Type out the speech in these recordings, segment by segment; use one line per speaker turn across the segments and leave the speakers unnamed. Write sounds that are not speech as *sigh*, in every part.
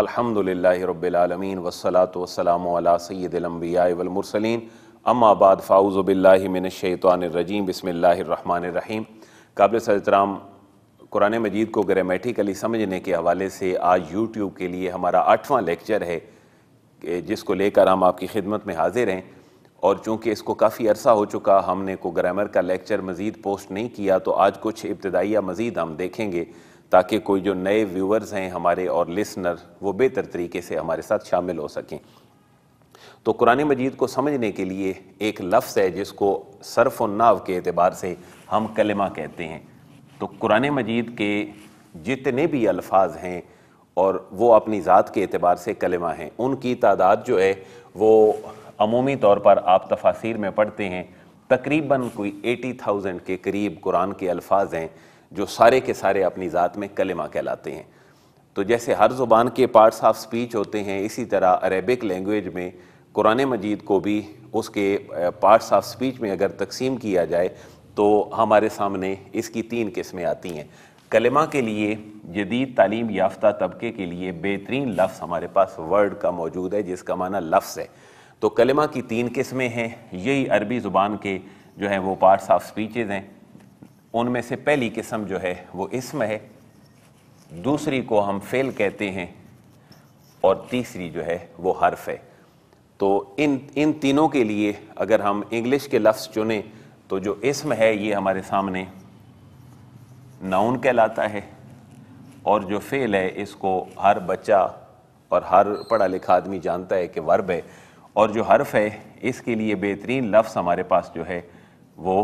अलहमदिल्ला रबालमीन वसलात वसलाम सैदम्बिया वलमरसलिन अम्माबाद फ़ाउज़बिल्लिमिनशैतरजीम बसमीम काबिल सदराम कुरान मजीद को ग्रामेटिकली समझने के हवाले से आज यूट्यूब के लिए हमारा आठवां लेक्चर है जिसको लेकर हम आपकी खिदमत में हाजिर हैं और चूँकि इसको काफ़ी अरसा हो चुका हमने को ग्रामर का लेक्चर मज़ीद पोस्ट नहीं किया तो आज कुछ इब्तदाइया मज़ीद हम देखेंगे ताकि कोई जो नए व्यूअर्स हैं हमारे और लिसनर वो बेहतर तरीके से हमारे साथ शामिल हो सकें तो कुरान मजीद को समझने के लिए एक लफ्ज़ है जिसको सरफ़ नाव के अतबार से हम कलमा कहते हैं तो कुरान मजीद के जितने भी अल्फाज हैं और वो अपनी ज़ात के अतबार से कलमा हैं उनकी तादाद जो है वो अमूमी तौर पर आप तफासिर में पढ़ते हैं तकरीबन कोई एटी थाउजेंड के करीब कुरान के अल्फाज हैं जो सारे के सारे अपनी ज़ात में कलमा कहलाते हैं तो जैसे हर ज़ुबान के पार्ट्स ऑफ स्पीच होते हैं इसी तरह अरेबिक लैंग्वेज में कुरान मजीद को भी उसके पार्ट्स ऑफ स्पीच में अगर तकसीम किया जाए तो हमारे सामने इसकी तीन किस्में आती हैं कलमा के लिए जदीद तालीम याफ्ता तबके के लिए बेहतरीन लफ्स हमारे पास वर्ड का मौजूद है जिसका माना लफ्स है तो कलमा की तीन किस्में हैं यही अरबी ज़ुबान के जो हैं वो पार्ट्स ऑफ स्पीचेज़ हैं उनमें से पहली किस्म जो है वो इसम है दूसरी को हम फेल कहते हैं और तीसरी जो है वो हर्फ है तो इन इन तीनों के लिए अगर हम इंग्लिश के लफ्ज़ चुने तो जो इसम है ये हमारे सामने नाउन कहलाता है और जो फेल है इसको हर बच्चा और हर पढ़ा लिखा आदमी जानता है कि वर्ब है और जो हर्फ है इसके लिए बेहतरीन लफ्ज़ हमारे पास जो है वो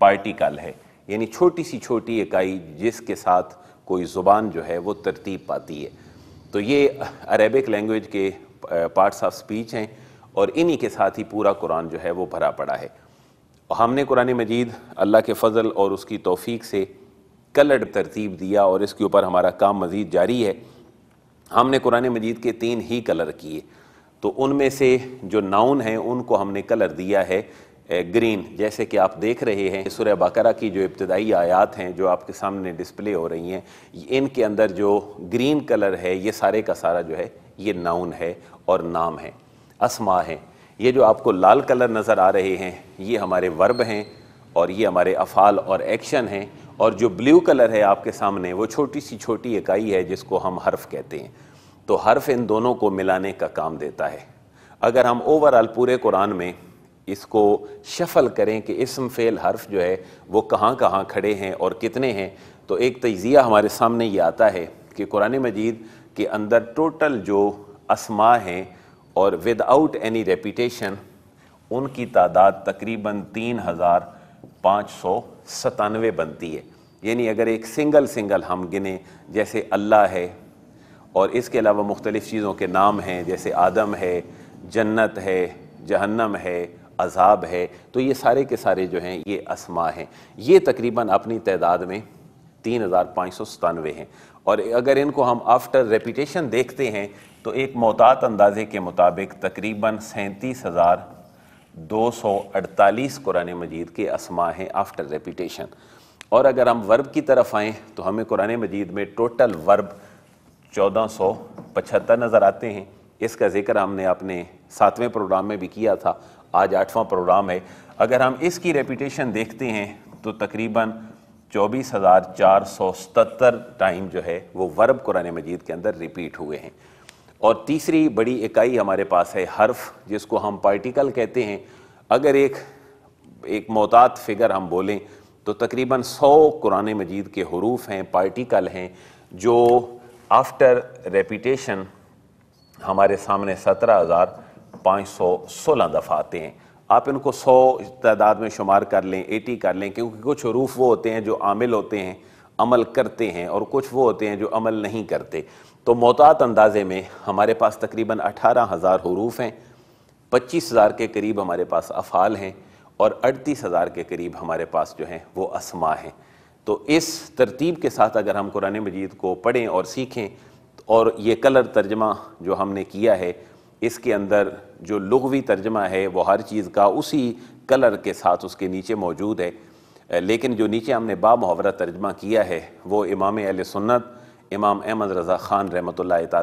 पार्टिकल है यानी छोटी सी छोटी इकाई जिसके साथ कोई ज़ुबान जो है वो तरतीब पाती है तो ये अरेबिक लैंग्वेज के पार्ट्स ऑफ स्पीच हैं और इन्हीं के साथ ही पूरा कुरान जो है वो भरा पड़ा है हमने कुरान मजीद अल्लाह के फ़ज़ल और उसकी तोफ़ी से कलर्ड तरतीब दिया और इसके ऊपर हमारा काम मज़ीद जारी है हमने कुरान मजीद के तीन ही कलर किए तो उनमें से जो नाउन हैं उनको हमने कलर दिया है ग्रीन जैसे कि आप देख रहे हैं सुर बकरा की जो इब्तदाई आयात हैं जो आपके सामने डिस्प्ले हो रही हैं इनके अंदर जो ग्रीन कलर है ये सारे का सारा जो है ये नाउन है और नाम है असमा है ये जो आपको लाल कलर नज़र आ रहे हैं ये हमारे वर्ब हैं और ये हमारे अफ़ाल और एक्शन हैं और जो ब्लू कलर है आपके सामने वो छोटी सी छोटी इकाई है जिसको हम हर्फ कहते हैं तो हर्फ इन दोनों को मिलाने का काम देता है अगर हम ओवरऑल पूरे कुरान में इसको शफल करें कि इसम फेल हर्फ जो है वो कहाँ कहाँ खड़े हैं और कितने हैं तो एक तजिया हमारे सामने ये आता है कि कुरान मजीद के अंदर टोटल जो असमा हैं और विदाउट एनी रेपिटेशन उनकी तादाद तकरीबन तीन हज़ार पाँच सौ सतानवे बनती है यानी अगर एक सिंगल सिंगल हम गिने जैसे अल्लाह है और इसके अलावा मुख्तलिफ़ चीज़ों के नाम हैं जैसे आदम है जन्नत है जहन्नम है अजाब है तो ये सारे के सारे जो हैं ये असमा हैं ये तकरीबन अपनी तादाद में तीन हज़ार पाँच सौ सतानवे हैं और अगर इनको हम आफ्टर रेपिटेशन देखते हैं तो एक मोहतात अंदाजे के मुताबिक तकरीबन सैंतीस हज़ार दो सौ अड़तालीस कुरान मजीद के असमा हैं आफ्टर रेपिटेशन और अगर हम वर्ब की तरफ आएँ तो हमें कुरान मजीद में टोटल वर्ब चौदह सौ पचहत्तर नज़र आते हैं इसका ज़िक्र हमने अपने सातवें प्रोग्राम में भी किया था आज आठवां प्रोग्राम है अगर हम इसकी रेपिटेशन देखते हैं तो तकरीबन चौबीस हज़ार चार सौ सतर टाइम जो है वो वर्ब कुरान मजीद के अंदर रिपीट हुए हैं और तीसरी बड़ी इकाई हमारे पास है हर्फ जिसको हम पार्टिकल कहते हैं अगर एक एक मोहतात फिगर हम बोलें तो तकरीबन सौ कुरान मजीद के हरूफ हैं पार्टिकल हैं जो आफ्टर रेपिटेशन हमारे सामने सत्रह हज़ार पाँच सौ सोलह आते हैं आप इनको सौ तादाद में शुमार कर लें एटी कर लें क्योंकि कुछ हरूफ वो होते हैं जो आमिल होते हैं अमल करते हैं और कुछ वो होते हैं जो अमल नहीं करते तो मोहतात अंदाज़े में हमारे पास तकरीबन अठारह हज़ार हरूफ हैं पच्चीस हज़ार के करीब हमारे पास अफ़ाल हैं और अड़तीस हज़ार के करीब हमारे पास जो हैं वो असमा हैं तो इस तरतीब के साथ अगर हम कुरान मजीद को पढ़ें और सीखें और ये कलर तर्जमा जो हमने किया है इसके अंदर जो लघवी तर्जमा है वो हर चीज़ का उसी कलर के साथ उसके नीचे मौजूद है लेकिन जो नीचे हमने बा मुहावरा तर्जमा किया है वो इमाम अल सुन्नत इमाम अहमद रज़ा ख़ान रहमत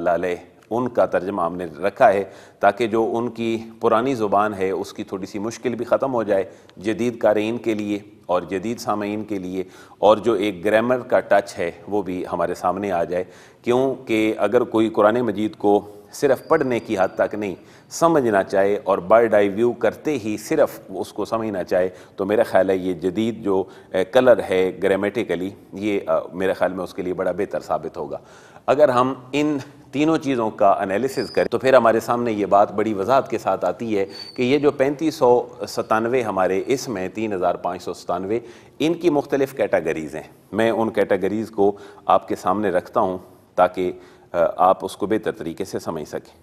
ला उनका तर्जमा हमने रखा है ताकि जो उनकी पुरानी ज़ुबान है उसकी थोड़ी सी मुश्किल भी ख़त्म हो जाए जदीद कारीन के लिए और जदीद सामीन के लिए और जो एक ग्रामर का टच है वो भी हमारे सामने आ जाए क्योंकि अगर कोई कुरान मजीद को सिर्फ पढ़ने की हद तक नहीं समझना चाहे और बर्ड आई व्यू करते ही सिर्फ उसको समझना चाहे तो मेरा ख्याल है ये जदीद जो कलर है ग्रामेटिकली ये मेरे ख्याल में उसके लिए बड़ा बेहतर साबित होगा अगर हम इन तीनों चीज़ों का एनालिसिस करें तो फिर हमारे सामने ये बात बड़ी वजाहत के साथ आती है कि ये जो पैंतीस सौ सतानवे हमारे इसमें तीन हज़ार पाँच सौ सतानवे इनकी मुख्तलिफ़ कैटागरीज़ हैं मैं उन कैटागरीज़ को आपके सामने रखता हूँ ताकि आप उसको बेहतर तरीके से समझ सकें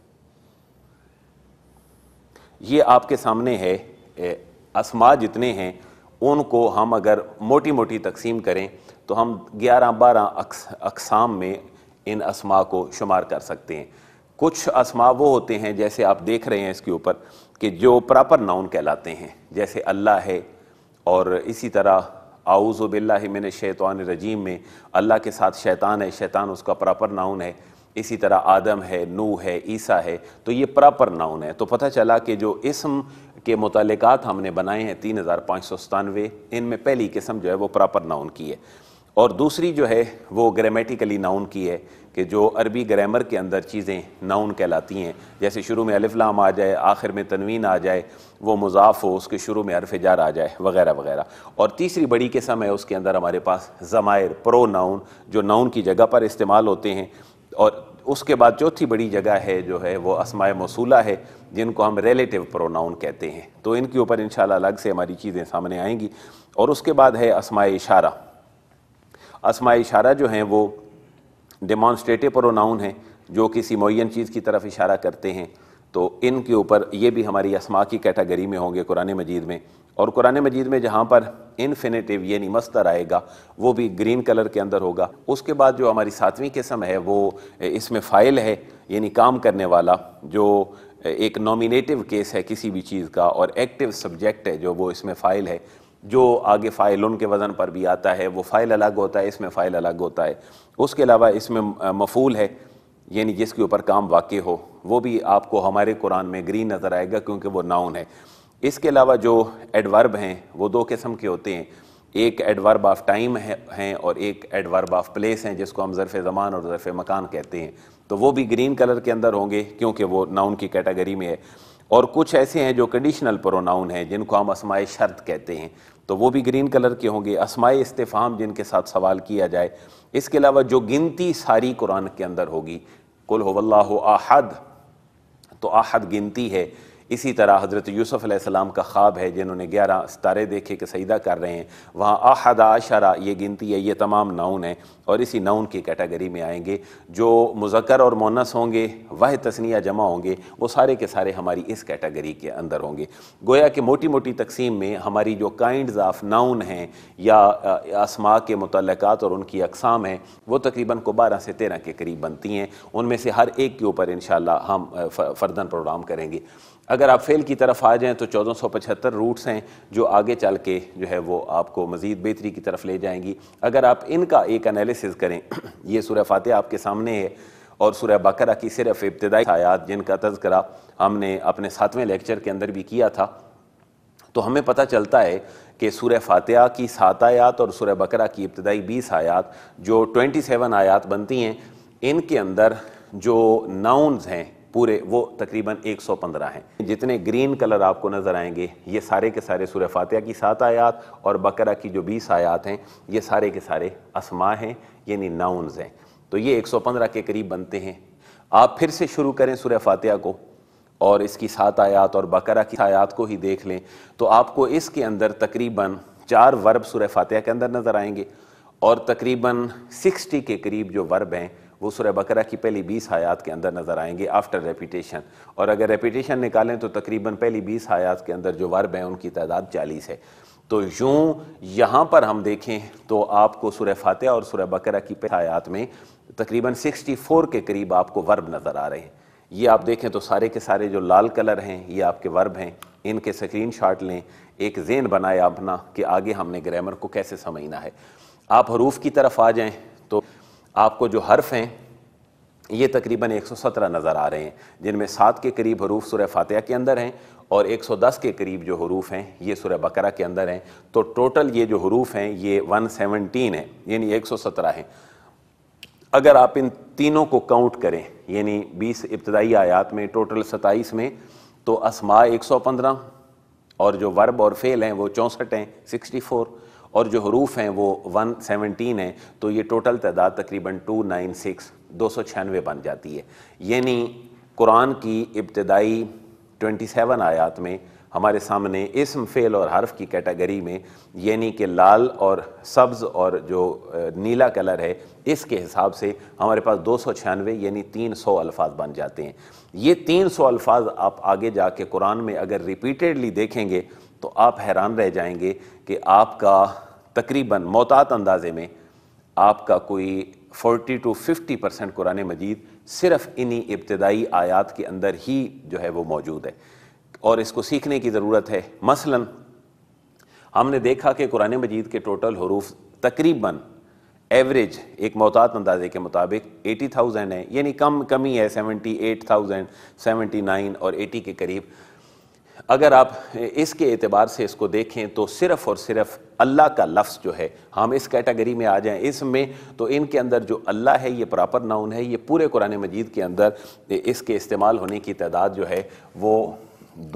ये आपके सामने है असमा जितने हैं उनको हम अगर मोटी मोटी तकसीम करें तो हम 11-12 अक्स अकसाम में इन असमा को शुमार कर सकते हैं कुछ असमा वो होते हैं जैसे आप देख रहे हैं इसके ऊपर कि जो प्रॉपर नाउन कहलाते हैं जैसे अल्लाह है और इसी तरह आउज़ बिल्ला मैंने शैतान रजीम में अल्लाह के साथ शैतान है शैतान उसका प्रॉपर नाउन है इसी तरह आदम है नू है ईसा है तो ये प्रॉपर नाउन है तो पता चला कि जो इसम के मुतलक़ात हमने बनाए हैं तीन हज़ार पाँच सौ सतानवे इनमें पहली किस्म जो है वो प्रॉपर नाउन की है और दूसरी जो है वो ग्रामेटिकली नाउन की है कि जो अरबी ग्रामर के अंदर चीज़ें नाउन कहलाती हैं जैसे शुरू में अलफ़लाम आ जाए आखिर में तनवीन आ जाए वो मुजाफ हो उसके शुरू में अरफ जार आ जाए वगैरह वगैरह और तीसरी बड़ी किस्म है उसके अंदर हमारे पास ज़मायर प्रो नाउन जो नाउन की जगह पर इस्तेमाल होते हैं और उसके बाद चौथी बड़ी जगह है जो है वो असमाय मौसूला है जिनको हम रिलेटिव प्रोनाउन कहते हैं तो इनके ऊपर इन अलग से हमारी चीज़ें सामने आएंगी और उसके बाद है असमाय इशारा असमाय इशारा जो हैं वो डिमॉन्स्ट्रेटिव प्रोनाउन हैं जो किसी मुन चीज़ की तरफ इशारा करते हैं तो इनके ऊपर ये भी हमारी असमा की कैटेगरी में होंगे कुरान मजीद में और कुरान मजीद में जहाँ पर इनफिनेटिव यानी मस्तर आएगा वो भी ग्रीन कलर के अंदर होगा उसके बाद जो हमारी सातवीं किस्म है वो इसमें फ़ाइल है यानी काम करने वाला जो एक नॉमिनेटिव केस है किसी भी चीज़ का और एक्टिव सब्जेक्ट है जो वो इसमें फ़ाइल है जो आगे फ़ाइल उनके वज़न पर भी आता है वो फ़ाइल अलग होता है इसमें फ़ाइल अलग होता है उसके अलावा इसमें मफूल है यानी जिसके ऊपर काम वाक़ हो वो भी आपको हमारे कुरान में ग्रीन नज़र आएगा क्योंकि वो नाउन है इसके अलावा जो एडवर्ब हैं वो दो किस्म के होते हैं एक एडवर्ब ऑफ टाइम है हैं और एक एडवर्ब ऑफ प्लेस हैं जिसको हम ज़रफ़ ज़मान और ज़रफ़ मकान कहते हैं तो वो भी ग्रीन कलर के अंदर होंगे क्योंकि वो नाउन की कैटेगरी में है और कुछ ऐसे हैं जो कंडीशनल प्रोनाउन हैं जिनको हम असमाय शर्त कहते हैं तो वो भी ग्रीन कलर के होंगे असमाय इस्तेफ़ाम जिनके साथ सवाल किया जाए इसके अलावा जो गिनती सारी कुरान के अंदर होगी कुल हो हो आहद तो आहद गिनती है इसी तरह हज़रत यूसुफ़ का ख्वाब है जिन्होंने ग्यारह सितारे देखे कि सईदा कर रहे हैं वहाँ आहदा आशरा ये गिनती है ये तमाम नाउन है और इसी नाउन की कैटेगरी में आएंगे जो मुजक्र और मोनस होंगे वह तस्निया जमा होंगे वो सारे के सारे हमारी इस कैटेगरी के अंदर होंगे गोया कि मोटी मोटी तकसीम में हमारी जो काइंड ऑफ नाउन हैं या आसमा के मतलक और उनकी अकसाम हैं वो तकरीबन को बारह से तेरह के करीब बनती हैं उनमें से हर एक के ऊपर इन हम फ़र्दन प्रोग्राम करेंगे अगर आप फेल की तरफ आ जाएँ तो चौदह सौ पचहत्तर रूट्स हैं जो आगे चल के जो है वो आपको मज़ीद बेहतरी की तरफ ले जाएंगी अगर आप इनका एक एनालिसिस करें *clears throat* ये सूर्य फातह आपके सामने है और सूर्य बकरा की सिर्फ इब्तदाई आयात जिनका तस्करा हमने अपने सातवें लेक्चर के अंदर भी किया था तो हमें पता चलता है कि सूर्य फातह की सात आयात और सूर्य बकरा की इब्तदाई बीस आयात जो ट्वेंटी सेवन आयात बनती हैं इनके अंदर जो नाउन्स हैं पूरे वो तकरीबन 115 हैं जितने ग्रीन कलर आपको नज़र आएंगे ये सारे के सारे सूर्य फातह की सात आयात और बकरा की जो बीस आयात हैं ये सारे के सारे असमा हैं यानी नाउन्स हैं तो ये 115 के करीब बनते हैं आप फिर से शुरू करें सूर्य फातह को और इसकी सात आयात और बकरा की आयात को ही देख लें तो आपको इसके अंदर तकरीबन चार वर्ब सूर्य फातह के अंदर नज़र आएंगे और तकरीबन सिक्सटी के करीब जो वर्ब हैं वो सुरह बकरा की पहली बीस हयात के अंदर नज़र आएंगे आफ्टर रेपिटेशन और अगर रेपिटेशन निकालें तो तकरीबन पहली बीस हयात के अंदर जो वर्ब हैं उनकी तादाद चालीस है तो यूँ यहाँ पर हम देखें तो आपको सुरह फातह और सुरह बकरा की हयात में तकरीबन सिक्सटी फ़ोर के करीब आपको वर्ब नज़र आ रहे हैं ये आप देखें तो सारे के सारे जो लाल कलर हैं ये आपके वर्ब हैं इनके स्क्रीन शॉट लें एक जेन बनाए अपना कि आगे हमने ग्रामर को कैसे समझना है आप हरूफ की तरफ आ जाएं आपको जो हर्फ हैं ये तकरीबन 117 नज़र आ रहे हैं जिनमें सात के करीब हरूफ सुरह फातह के अंदर हैं और 110 के करीब जो हरूफ हैं ये सुरह बकरा के अंदर हैं तो टोटल ये जो हरूफ हैं ये 117 है यानी 117 है अगर आप इन तीनों को काउंट करें यानी 20 इब्तदाई आयात में टोटल 27 में तो असमा 115 और जो वर्ब और फेल हैं वो चौंसठ हैं फोर और जो हरूफ हैं वो 117 हैं तो ये टोटल तादाद तकरीबन 296 दो सौ छियानवे बन जाती है यानी कुरान की इब्तदाई 27 आयात में हमारे सामने इसम फेल और हर्फ की कैटेगरी में यानी कि लाल और सब्ज़ और जो नीला कलर है इसके हिसाब से हमारे पास दो सौ छियानवे यानी तीन सौ अल्फाज बन जाते हैं ये तीन सौ अल्फाज आप आगे जाके कुरान में अगर रिपीटेडली देखेंगे तो आप हैरान रह जाएंगे कि आपका तकरीबन मोतात अंदाजे में आपका कोई 40 टू 50 परसेंट कुरान मजीद सिर्फ इन्हीं इब्तदाई आयात के अंदर ही जो है वो मौजूद है और इसको सीखने की ज़रूरत है मसलन हमने देखा कि कुरान मजीद के टोटल हरूफ तकरीबन एवरेज एक मोहतात अंदाजे के मुताबिक एटी थाउजेंड है यानी कम कमी है seventy eight thousand seventy nine और एटी के करीब अगर आप इसके एतबार से इसको देखें तो सिर्फ़ और सिर्फ अल्लाह का लफ्ज़ जो है हम इस कैटेगरी में आ जाएं इसमें तो इनके अंदर जो अल्लाह है ये प्रॉपर नाउन है ये पूरे कुरान मजीद के अंदर इसके इस्तेमाल होने की तादाद जो है वो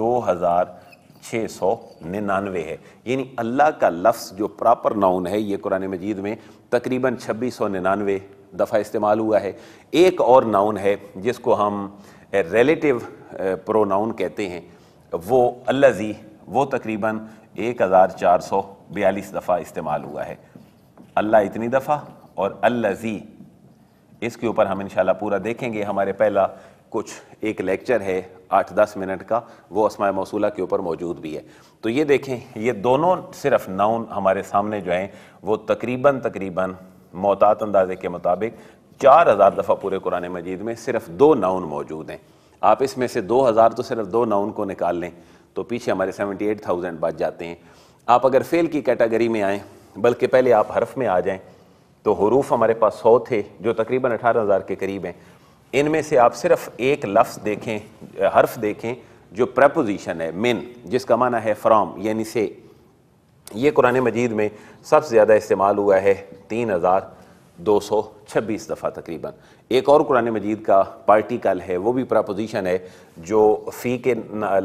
दो हज़ार छः सौ निन्यानवे है यानी अल्लाह का लफ्ज़ जो प्रॉपर नाउन है ये कुरान मजीद में तकरीबन छब्बीस सौ निन्यानवे दफ़ा इस्तेमाल हुआ है एक और नाउन है जिसको हम रिलेटिव प्रो नाउन कहते हैं वो अल्लाजी वो तकरीबन एक हज़ार चार सौ बयालीस दफ़ा इस्तेमाल हुआ है अल्लाह इतनी दफ़ा और अल्लाजी इसके ऊपर हम इंशाल्लाह पूरा देखेंगे हमारे पहला कुछ एक लेक्चर है आठ दस मिनट का वो असमाय मौसूला के ऊपर मौजूद भी है तो ये देखें ये दोनों सिर्फ नाउन हमारे सामने जो हैं वो तकरीबन तकरीबन मोतात अंदाजे के मुताबिक चार हज़ार दफ़ा पूरे कुरान मजीद में सिर्फ दो नाउन मौजूद हैं आप इसमें से 2000 तो सिर्फ दो नाउन को निकाल लें तो पीछे हमारे 78,000 बच जाते हैं आप अगर फेल की कैटेगरी में आएँ बल्कि पहले आप हरफ में आ जाएँ तो हरूफ हमारे पास सौ थे जो तकरीबन अठारह हज़ार के करीब हैं इनमें से आप सिर्फ एक लफ्स देखें हर्फ देखें जो प्रपोजिशन है मिन जिसका माना है फ्राम यानी से ये कुरान मजीद में सबसे ज़्यादा इस्तेमाल हुआ है तीन हज़ार दो सौ छब्बीस दफ़ा तकरीबन एक और कुरान मजीद का पार्टी कल है वो भी प्रापोजिशन है जो फ़ी के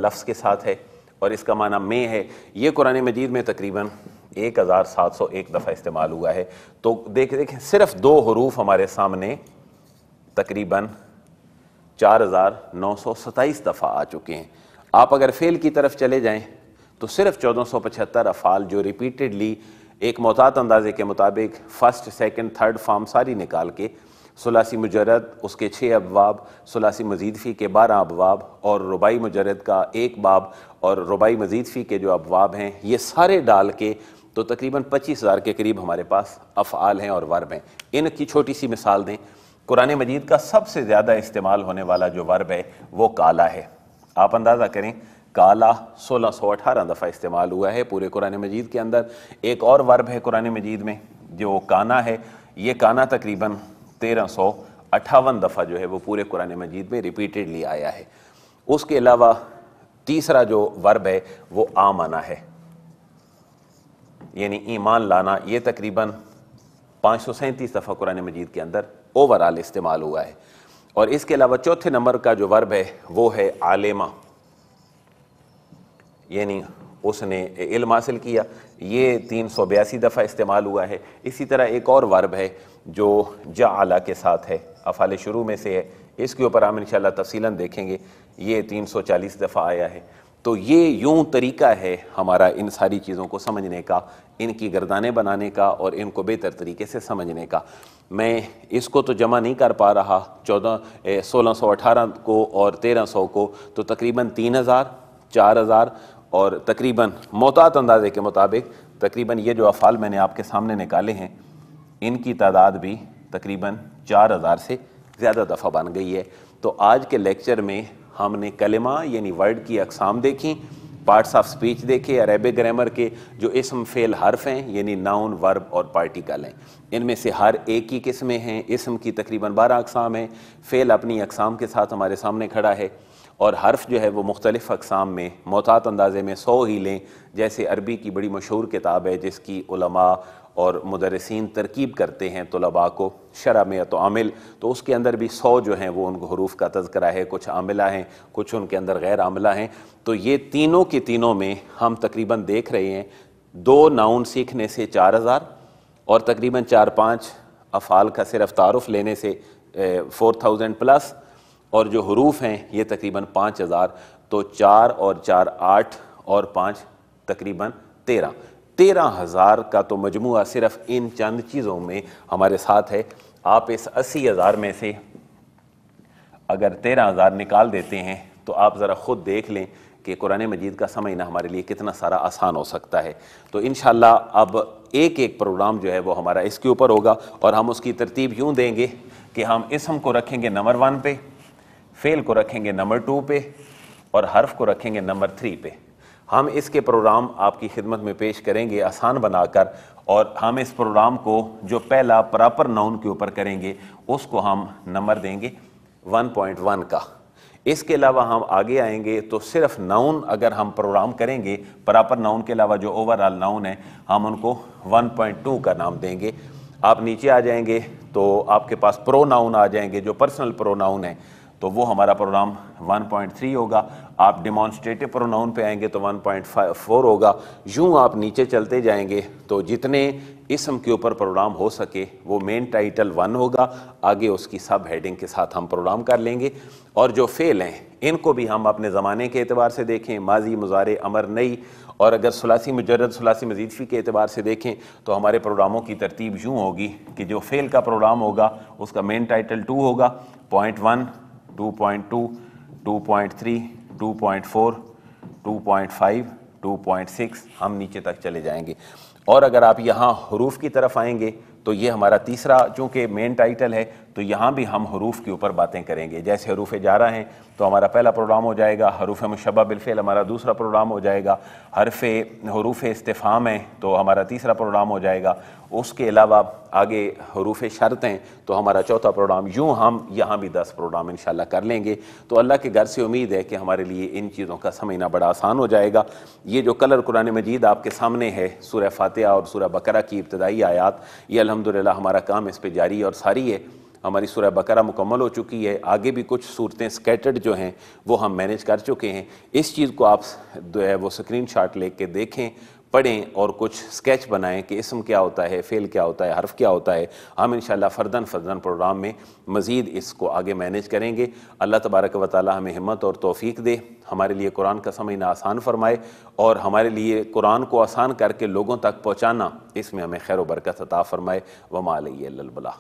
लफ्स के साथ है और इसका माना मे है ये कुरान मजीद में तकरीबन एक हज़ार सात सौ एक दफ़ा इस्तेमाल हुआ है तो देख देखें सिर्फ दो हरूफ हमारे सामने तकरीबन चार हज़ार नौ सौ सताईस दफ़ा आ चुके हैं आप अगर फेल की तरफ चले जाएँ तो सिर्फ चौदह सौ पचहत्तर अफ़ाल जो रिपीटेडली एक मोहतात अंदाजे के मुताबिक फ़र्स्ट सेकंड थर्ड फार्म सारी निकाल के सलासी मुजरद उसके छः अबवाब सलासी मजीद फ़ी के बारह अबवाब और रुबाई मुजरद का एक बाब और रुबाई मजीद फ़ी के जो अबवाब हैं ये सारे डाल के तो तकरीबन पच्चीस हज़ार के करीब हमारे पास अफ़ाल हैं और वर्ब हैं इनकी छोटी सी मिसाल दें कुरान मजीद का सबसे ज़्यादा इस्तेमाल होने वाला जो वर्ब है वो काला है आप अंदाज़ा करें काला सोलह सौ अठारह दफ़ा इस्तेमाल हुआ है पूरे कुरान मजीद के अंदर एक और वर्ब है कुरान मजीद में जो काना है ये काना तकरीबन तेरह सौ अट्ठावन दफ़ा जो है वो पूरे कुरान मजीद में रिपीटेडली आया है उसके अलावा तीसरा जो वर्ब है वो आमाना है यानी ईमान लाना ये तकरीबन पाँच सौ सैंतीस दफ़ा कुरान मजीद के अंदर ओवरऑल इस्तेमाल हुआ है और इसके अलावा चौथे नंबर का जो वर्ब है वो है आलेमा यानी उसने इल्म हासिल किया ये तीन सौ बयासी दफ़ा इस्तेमाल हुआ है इसी तरह एक और वर्ब है जो जा आला के साथ है अफाल शुरू में से है इसके ऊपर हम इन तफसीला देखेंगे ये तीन सौ चालीस दफ़ा आया है तो ये यूं तरीका है हमारा इन सारी चीज़ों को समझने का इनकी गर्दाने बनाने का और इनको बेहतर तरीके से समझने का मैं इसको तो जमा नहीं कर पा रहा चौदह सोलह सौ अठारह को और तेरह सौ को तो तकरीबन तीन हज़ार चार हज़ार और तकरीबन मोतात अंदाजे के मुताबिक तकरीबन ये जो अफ़ाल मैंने आपके सामने निकाले हैं इनकी तादाद भी तकरीबन चार हज़ार से ज़्यादा दफ़ा बन गई है तो आज के लेक्चर में हमने कलमा यानी वर्ड की अकसाम देखी पार्ट्स ऑफ स्पीच देखे अरेबिक ग्रामर के जो इसम फेल हर्फ हैं यानी नाउन वर्ब और पार्टिकल हैं इनमें से हर एक ही किस्में हैं इसम की तकरीबन बारह अकसाम हैं फेल अपनी अकसाम के साथ हमारे सामने खड़ा है और हर्फ जो है वो मुख्तलिफ़ अकसाम में मोहतात अंदाज़े में सौ ही लें जैसे अरबी की बड़ी मशहूर किताब है जिसकी उलमा और मदरसिन तरकीब करते हैं तलबा को शरा में तो आमिल तो उसके अंदर भी सौ जो हैं वो उनको हरूफ का तस्करा है कुछ आमिला हैं कुछ उनके अंदर गैर आमिला हैं तो ये तीनों के तीनों में हम तकरीबन देख रहे हैं दो नाउन सीखने से चार हज़ार और तकरीबन चार पाँच अफ़ाल का सिर्फ तारफ़ लेने से फोर थाउजेंड प्लस और जो हरूफ हैं ये तकरीबन पाँच हज़ार तो चार और चार आठ और पाँच तकरीबन तेरह तेरह हज़ार का तो मजमू सिर्फ़ इन चंद चीज़ों में हमारे साथ है आप इस अस्सी हज़ार में से अगर तेरह हज़ार निकाल देते हैं तो आप ज़रा ख़ुद देख लें कि कुरान मजीद का समझना हमारे लिए कितना सारा आसान हो सकता है तो इन अब एक एक प्रोग्राम जो है वो हमारा इसके ऊपर होगा और हम उसकी तरतीब यूँ देंगे कि हम इसम को रखेंगे नंबर वन पे फेल को रखेंगे नंबर टू पे और हर्फ को रखेंगे नंबर थ्री पे हम इसके प्रोग्राम आपकी खिदमत में पेश करेंगे आसान बनाकर और हम इस प्रोग्राम को जो पहला प्रॉपर नाउन के ऊपर करेंगे उसको हम नंबर देंगे 1.1 का इसके अलावा हम आगे आएंगे तो सिर्फ नाउन अगर हम प्रोग्राम करेंगे प्रॉपर नाउन के अलावा जो ओवरऑल नाउन है हम उनको 1.2 का नाम देंगे आप नीचे आ जाएंगे तो आपके पास प्रो नाउन आ जाएंगे जो पर्सनल प्रो नाउन है तो वो हमारा प्रोग्राम 1.3 होगा आप डिमॉन्स्ट्रेटिव प्रोनाउन पे आएंगे तो 1.4 होगा यूँ आप नीचे चलते जाएंगे तो जितने इसम के ऊपर प्रोग्राम हो सके वो मेन टाइटल वन होगा आगे उसकी सब हेडिंग के साथ हम प्रोग्राम कर लेंगे और जो फेल हैं इनको भी हम अपने ज़माने के अतबार से देखें माजी मुजारे अमर नई और अगर सलासी मुजरद सलासी मजीदफी के अतबार से देखें तो हमारे प्रोग्रामों की तरतीब यूँ होगी कि जो फेल का प्रोग्राम होगा उसका मेन टाइटल टू होगा पॉइंट वन 2.5 2.6 हम नीचे तक चले जाएंगे और अगर आप यहाँ हरूफ की तरफ आएंगे तो ये हमारा तीसरा चूँकि मेन टाइटल है तो यहाँ भी हम हरूफ के ऊपर बातें करेंगे जैसे हरूफ जा रहा है तो हमारा पहला प्रोग्राम हो जाएगा हरूफ मुशबा बिलफेल हमारा दूसरा प्रोग्राम हो जाएगा हरफ हरूफ इस्तफ़ाम है तो हमारा तीसरा प्रोग्राम हो जाएगा उसके अलावा आगे हरूफ शर्त हैं तो हमारा चौथा प्रोग्राम यूँ हम यहाँ भी दस प्रोग्राम इन कर लेंगे तो अल्लाह के घर से उम्मीद है कि हमारे लिए इन चीज़ों का समझना बड़ा आसान हो जाएगा ये जो कलर कुरान मजीद आपके सामने है सूर्य फातह और सूर्य बकरा की इब्तदाई आयात ये अलहमदिल्ला हमारा काम इस पर जारी और सारी है हमारी सूर्य बकरा मुकम्मल हो चुकी है आगे भी कुछ सूरतें स्कैटर्ड जो हैं वो हम मैनेज कर चुके हैं इस चीज़ को आप जो है वो स्क्रीन शॉट ले कर देखें पढ़ें और कुछ स्केच बनाएं कि इसम क्या होता है फ़ेल क्या होता है हर्फ क्या होता है हम इन फ़र्दन फ़र्दन प्रोग्राम में मज़ीद इसको आगे मैनेज करेंगे अल्लाह तबारक व ताली हमें हिम्मत और तोफ़ी दे हमारे लिए कुरान का समझना आसान फरमाए और हमारे लिए कुरान को आसान करके लोगों तक पहुँचाना इसमें हमें खैर वरकत अता फ़रमाए वमा अलबला